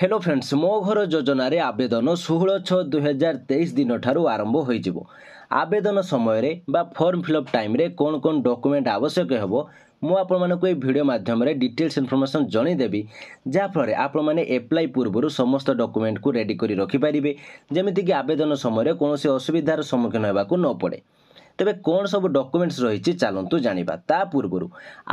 hello friends ମୋ ଘର ଯୋଜନାରେ ଆବେଦନ ଷୋହଳ ଛଅ ଦୁଇହଜାର ତେଇଶ ଦିନଠାରୁ ଆରମ୍ଭ ହୋଇଯିବ ଆବେଦନ ସମୟରେ ବା ଫର୍ମ ଫିଲଅପ୍ ଟାଇମ୍ରେ କ'ଣ କ'ଣ ଡକ୍ୟୁମେଣ୍ଟ ଆବଶ୍ୟକ ହେବ ମୁଁ ଆପଣମାନଙ୍କୁ ଏହି ଭିଡ଼ିଓ ମାଧ୍ୟମରେ ଡିଟେଲ୍ସ ଇନ୍ଫର୍ମେସନ୍ ଜଣାଇଦେବି ଯାହାଫଳରେ ଆପଣମାନେ ଆପ୍ଲାଏ ପୂର୍ବରୁ ସମସ୍ତ ଡକ୍ୟୁମେଣ୍ଟକୁ ରେଡ଼ି କରି ରଖିପାରିବେ ଯେମିତିକି ଆବେଦନ ସମୟରେ କୌଣସି ଅସୁବିଧାର ସମ୍ମୁଖୀନ ହେବାକୁ ନ ପଡ଼େ ତେବେ କ'ଣ ସବୁ ଡକୁମେଣ୍ଟସ୍ ରହିଛି ଚାଲନ୍ତୁ ଜାଣିବା ତା ପୂର୍ବରୁ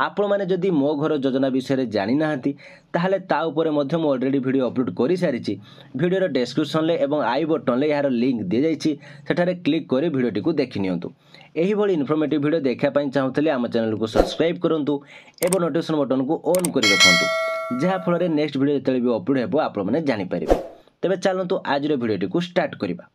ଆପଣମାନେ ଯଦି ମୋ ଘର ଯୋଜନା ବିଷୟରେ ଜାଣିନାହାନ୍ତି ତାହେଲେ ତା ଉପରେ ମଧ୍ୟ ମୁଁ ଅଲରେଡ଼ି ଭିଡ଼ିଓ ଅପଲୋଡ଼ କରିସାରିଛି ଭିଡ଼ିଓର ଡେସ୍କ୍ରିପସନ୍ରେ ଏବଂ ଆଇ ବଟନ୍ରେ ଏହାର ଲିଙ୍କ୍ ଦିଆଯାଇଛି ସେଠାରେ କ୍ଲିକ୍ କରି ଭିଡ଼ିଓଟିକୁ ଦେଖିନିଅନ୍ତୁ ଏହିଭଳି ଇନଫର୍ମେଟିଭ୍ ଭିଡ଼ିଓ ଦେଖିବା ପାଇଁ ଚାହୁଁଥିଲେ ଆମ ଚ୍ୟାନେଲକୁ ସବସ୍କ୍ରାଇବ୍ କରନ୍ତୁ ଏବଂ ନୋଟିଫିକେସନ୍ ବଟନ୍କୁ ଅନ୍ କରି ରଖନ୍ତୁ ଯାହାଫଳରେ ନେକ୍ସଟ ଭିଡ଼ିଓ ଯେତେବେଳେ ବି ଅପଲୋଡ଼ ହେବ ଆପଣମାନେ ଜାଣିପାରିବେ ତେବେ ଚାଲନ୍ତୁ ଆଜିର ଭିଡ଼ିଓଟିକୁ ଷ୍ଟାର୍ଟ କରିବା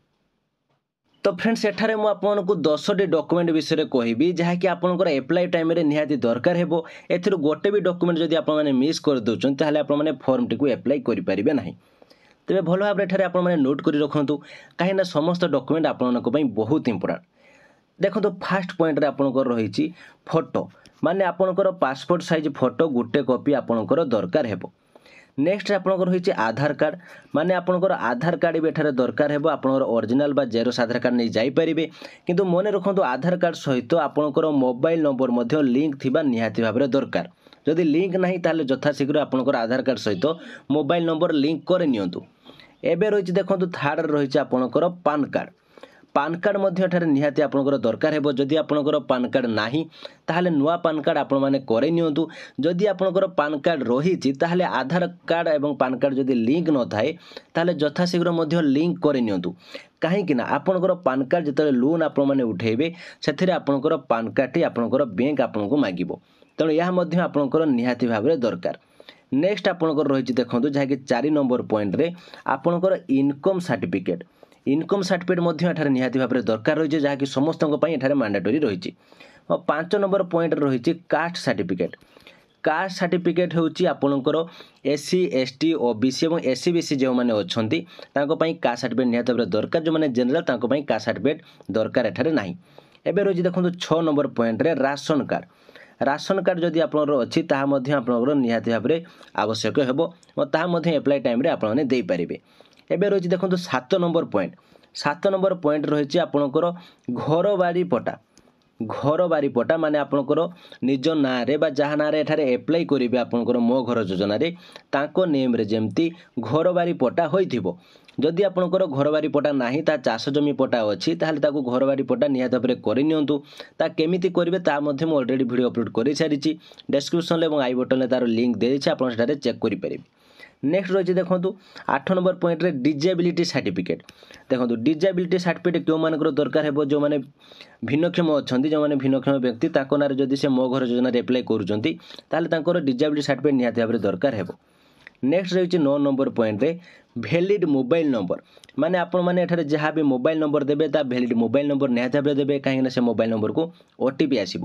তো ফ্রেন্ড সেঠারে মু আপনার দশটি ডকুমেন্ট বিষয়ে কহবি যা কি আপনার এপ্লাই টাইমে নিহতি দরকার হব এর গোটে বি ডকুমেন্ট যদি আপনার মিস করে দেছেন তাহলে আপনার ফর্মটি এপ্লাই করে পারে না তবে ভাল ভাবে এখানে আপনার নোট করে রাখতু কিনা সমস্ত ডকুমেন্ট আপনার বহুত ইম্পর্টাট দেখুন ফার্স্ট পয়েন্টরে আপনার রয়েছে ফটো মানে আপনার পাসপোর্ট সাইজ ফটো গোটে কপি আপনার দরকার হব ନେକ୍ସଟ ଆପଣଙ୍କର ହେଉଛି ଆଧାର କାର୍ଡ଼ ମାନେ ଆପଣଙ୍କର ଆଧାର କାର୍ଡ଼ ବି ଏଠାରେ ଦରକାର ହେବ ଆପଣଙ୍କର ଅରିଜିନାଲ ବା ଜେରକ୍ସ ଆଧାର କାର୍ଡ଼ ନେଇ ଯାଇପାରିବେ କିନ୍ତୁ ମନେ ରଖନ୍ତୁ ଆଧାର କାର୍ଡ଼ ସହିତ ଆପଣଙ୍କର ମୋବାଇଲ ନମ୍ବର ମଧ୍ୟ ଲିଙ୍କ ଥିବା ନିହାତି ଭାବରେ ଦରକାର ଯଦି ଲିଙ୍କ ନାହିଁ ତାହେଲେ ଯଥାଶୀଘ୍ର ଆପଣଙ୍କର ଆଧାର କାର୍ଡ଼ ସହିତ ମୋବାଇଲ ନମ୍ବର ଲିଙ୍କ କରି ନିଅନ୍ତୁ ଏବେ ରହିଛି ଦେଖନ୍ତୁ ଥାର୍ଡ଼ରେ ରହିଛି ଆପଣଙ୍କର ପାନ୍ କାର୍ଡ଼ ପାନ୍ କାର୍ଡ଼ ମଧ୍ୟ ଏଠାରେ ନିହାତି ଆପଣଙ୍କର ଦରକାର ହେବ ଯଦି ଆପଣଙ୍କର ପାନ୍ କାର୍ଡ଼ ନାହିଁ ତାହେଲେ ନୂଆ ପାନ୍ କାର୍ଡ଼ ଆପଣମାନେ କରେଇ ନିଅନ୍ତୁ ଯଦି ଆପଣଙ୍କର ପାନ୍ କାର୍ଡ଼ ରହିଛି ତାହେଲେ ଆଧାର କାର୍ଡ଼ ଏବଂ ପାନ୍ କାର୍ଡ଼ ଯଦି ଲିଙ୍କ୍ ନଥାଏ ତାହେଲେ ଯଥାଶୀଘ୍ର ମଧ୍ୟ ଲିଙ୍କ୍ କରେଇ ନିଅନ୍ତୁ କାହିଁକିନା ଆପଣଙ୍କର ପାନ୍ କାର୍ଡ଼ ଯେତେବେଳେ ଲୋନ୍ ଆପଣମାନେ ଉଠାଇବେ ସେଥିରେ ଆପଣଙ୍କର ପାନ୍ କାର୍ଡ଼ଟି ଆପଣଙ୍କର ବ୍ୟାଙ୍କ ଆପଣଙ୍କୁ ମାଗିବ ତେଣୁ ଏହା ମଧ୍ୟ ଆପଣଙ୍କର ନିହାତି ଭାବରେ ଦରକାର ନେକ୍ସଟ ଆପଣଙ୍କର ରହିଛି ଦେଖନ୍ତୁ ଯାହାକି ଚାରି ନମ୍ବର ପଏଣ୍ଟରେ ଆପଣଙ୍କର ଇନକମ୍ ସାର୍ଟିଫିକେଟ୍ ইনকম সার্টিফিকেট মধ্যে এখানে নিহতি ভাবে দরকার রয়েছে যা কি সমস্ত এখানে ম্যান্ডেটরি রয়েছে পাঁচ নম্বর পয়েন্ট রয়েছে কাস্ট সার্টিফিকেট কাস্ট সার্টিফিকেট ହେଉଛି ଆପଣଙ୍କର S C S T O B C ଏବଂ ଏସ୍ ସି ବି ସି ଯେଉଁମାନେ ଅଛନ୍ତି ତାଙ୍କ ପାଇଁ କାଷ୍ଟ ସାର୍ଟିଫିକେଟ୍ ନିହାତି ଭାବରେ ଦରକାର ଯେଉଁମାନେ ଜେନେରାଲ୍ ତାଙ୍କ ପାଇଁ କାଷ୍ଟ ସାର୍ଟିଫିକେଟ୍ ଦରକାର ଏଠାରେ ନାହିଁ ଏବେ ରହିଛି ଦେଖନ୍ତୁ ଛଅ ନମ୍ବର ପଏଣ୍ଟରେ ରାସନ କାର୍ଡ଼ ରାସନ କାର୍ଡ଼ ଯଦି ଆପଣଙ୍କର ଅଛି ତାହା ମଧ୍ୟ ଆପଣଙ୍କର ନିହାତି ଭାବରେ ଆବଶ୍ୟକ ହେବ ଏବଂ ତାହା ମଧ୍ୟ ଆପ୍ଲାଏ ଟାଇମ୍ରେ ଆପଣମାନେ ଦେଇପାରିବେ এবে রয়েছে দেখুন সাত নম্বর পয়েন্ট সাত নম্বর পয়েন্ট রয়েছে আপনার ঘর বাড়ি পটা ঘর বাড়ি পটা মানে আপনার নিজ নাঁরে বা যা নাঁরে এখানে এপ্লাই করবে আপনার মো ঘর যোজনার তাঁক নেমরে যেমতি ঘর বাড়ি পটা হয়েছিল যদি আপনার ঘর বাড়ি পটা না তা চাষ জমি পটা অছি তাহলে তাকে ঘর বাড়ি পটা নিহত ভাবে করে নিতু তা কেমিতি করবে তা মধ্যে মু অলরেডি ভিডিও অপলোড করে সারিছি ডেসক্রিপশনলে এবং আই বটনে তার লিঙ্ক দিয়েছি আপনার সেটাতে চেক করে পারবে নেক্সট রয়েছে দেখুন আঠ নম্বর পয়েন্টে ডিজাবিলিটি সার্টিফিকেট দেখুন ডিজাবিলিটি সার্টিফিকেট কেউমানকর দরকার হব যে ভিন্নক্ষম অনেক যে ভিন্নক্ষম ব্যক্তি তাঁর নাঁরে যদি সে মো ঘর যোজনার এপ্লাই করছেন তাহলে তাঁর ডিজাবিলিটি সার্টিফিকেট নিহতি ভাবে দরকার হব নেক্সট রয়েছে ন নম্বর পয়েন্টে ভ্যালিড মোবাইল নম্বর মানে আপনার এখানে যা বি মোবাইল নম্বর দেবে তা ভ্যালিড মোবাইল নম্বর নিহতি ভাবে দেবে কিনা সে মোবাইল নম্বরকে ওটিপি আসব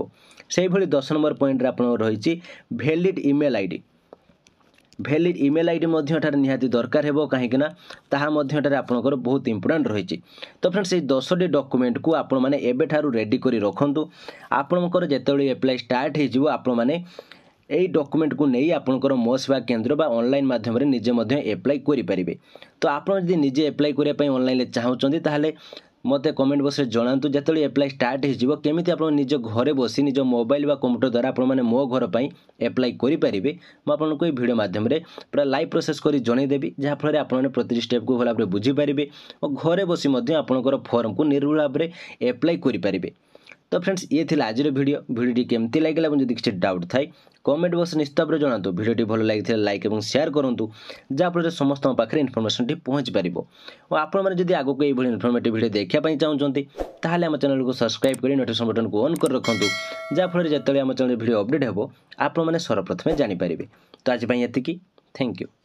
সেইভাবে দশ নম্বর পয়েন্টে আপনার রয়েছে valid email ID valid email I D ମଧ୍ୟ ଏଠାରେ ନିହାତି ଦରକାର ହେବ କାହିଁକିନା ତାହା ମଧ୍ୟ ଏଠାରେ ଆପଣଙ୍କର ବହୁତ ଇମ୍ପୋର୍ଟାଣ୍ଟ ରହିଛି ତ ଫ୍ରେଣ୍ଡସ୍ ଏହି ଦଶଟି ଡକୁମେଣ୍ଟକୁ ଆପଣମାନେ ଏବେଠାରୁ ରେଡ଼ି କରି ରଖନ୍ତୁ ଆପଣଙ୍କର ଯେତେବେଳେ ଆପ୍ଲାଏ ଷ୍ଟାର୍ଟ ହୋଇଯିବ ଆପଣମାନେ ଏହି ଡକୁମେଣ୍ଟକୁ ନେଇ ଆପଣଙ୍କର ମୋ ସେବା କେନ୍ଦ୍ର ବା ଅନଲାଇନ୍ ମାଧ୍ୟମରେ ନିଜେ ମଧ୍ୟ ଆପ୍ଲାଏ କରିପାରିବେ ତ ଆପଣ ଯଦି ନିଜେ ଆପ୍ଲାଏ କରିବା ପାଇଁ ଅନଲାଇନ୍ରେ ଚାହୁଁଛନ୍ତି ତାହେଲେ ମୋତେ କମେଣ୍ଟ ବକ୍ସରେ ଜଣାନ୍ତୁ ଯେତେବେଳେ ଆପ୍ଲାଏ ଷ୍ଟାର୍ଟ ହୋଇଯିବ କେମିତି ଆପଣ ନିଜ ଘରେ ବସି ନିଜ ମୋବାଇଲ୍ ବା କମ୍ପ୍ୟୁଟର ଦ୍ୱାରା ଆପଣମାନେ ମୋ ଘର ପାଇଁ ଆପ୍ଲାଏ କରିପାରିବେ ମୁଁ ଆପଣଙ୍କୁ ଏହି ଭିଡ଼ିଓ ମାଧ୍ୟମରେ ପୁରା ଲାଇଭ୍ ପ୍ରୋସେସ୍ କରି ଜଣାଇଦେବି ଯାହାଫଳରେ ଆପଣମାନେ ପ୍ରତିଟି ଷ୍ଟେପ୍କୁ ଭଲ ଭାବରେ ବୁଝିପାରିବେ ଓ ଘରେ ବସି ମଧ୍ୟ ଆପଣଙ୍କର ଫର୍ମକୁ ନିର୍ଭୁଲ ଭାବରେ ଆପ୍ଲାଏ କରିପାରିବେ ତ ଫ୍ରେଣ୍ଡସ୍ ଇଏ ଥିଲା ଆଜିର ଭିଡ଼ିଓ ଭିଡ଼ିଓଟି କେମିତି ଲାଗିଲା ଏବଂ ଯଦି କିଛି ଡାଉଟ୍ ଥାଏ କମେଣ୍ଟ ବକ୍ସ ନିଶ୍ଚୟରେ ଜଣାନ୍ତୁ ଭିଡ଼ିଓଟି ଭଲ ଲାଗିଥିଲା ଲାଇକ୍ ଏବଂ ସେୟାର କରନ୍ତୁ ଯାହାଫଳରେ ସମସ୍ତଙ୍କ ପାଖରେ ଇନଫର୍ମେସନଟି ପହଞ୍ଚିପାରିବ ଓ ଆପଣମାନେ ଯଦି ଆଗକୁ ଏଇଭଳି ଇନଫର୍ମେଟିଭ୍ ଭିଡ଼ିଓ ଦେଖିବା ପାଇଁ ଚାହୁଁଛନ୍ତି ତାହେଲେ ଆମ ଚ୍ୟାନେଲକୁ ସବସ୍କ୍ରାଇବ୍ କରି ନୋଟିଫିକେସନ୍ ବଟନକୁ ଅନ୍ କରି ରଖନ୍ତୁ ଯାହାଫଳରେ ଯେତେବେଳେ ଆମ ଚ୍ୟାନେଲ ଭିଡ଼ିଓ ଅପଡ଼େଟ୍ ହେବ ଆପଣମାନେ ସର୍ବପ୍ରଥମେ ଜାଣିପାରିବେ ତ ଆଜି ପାଇଁ ଏତିକି ଥ୍ୟାଙ୍କ ୟୁ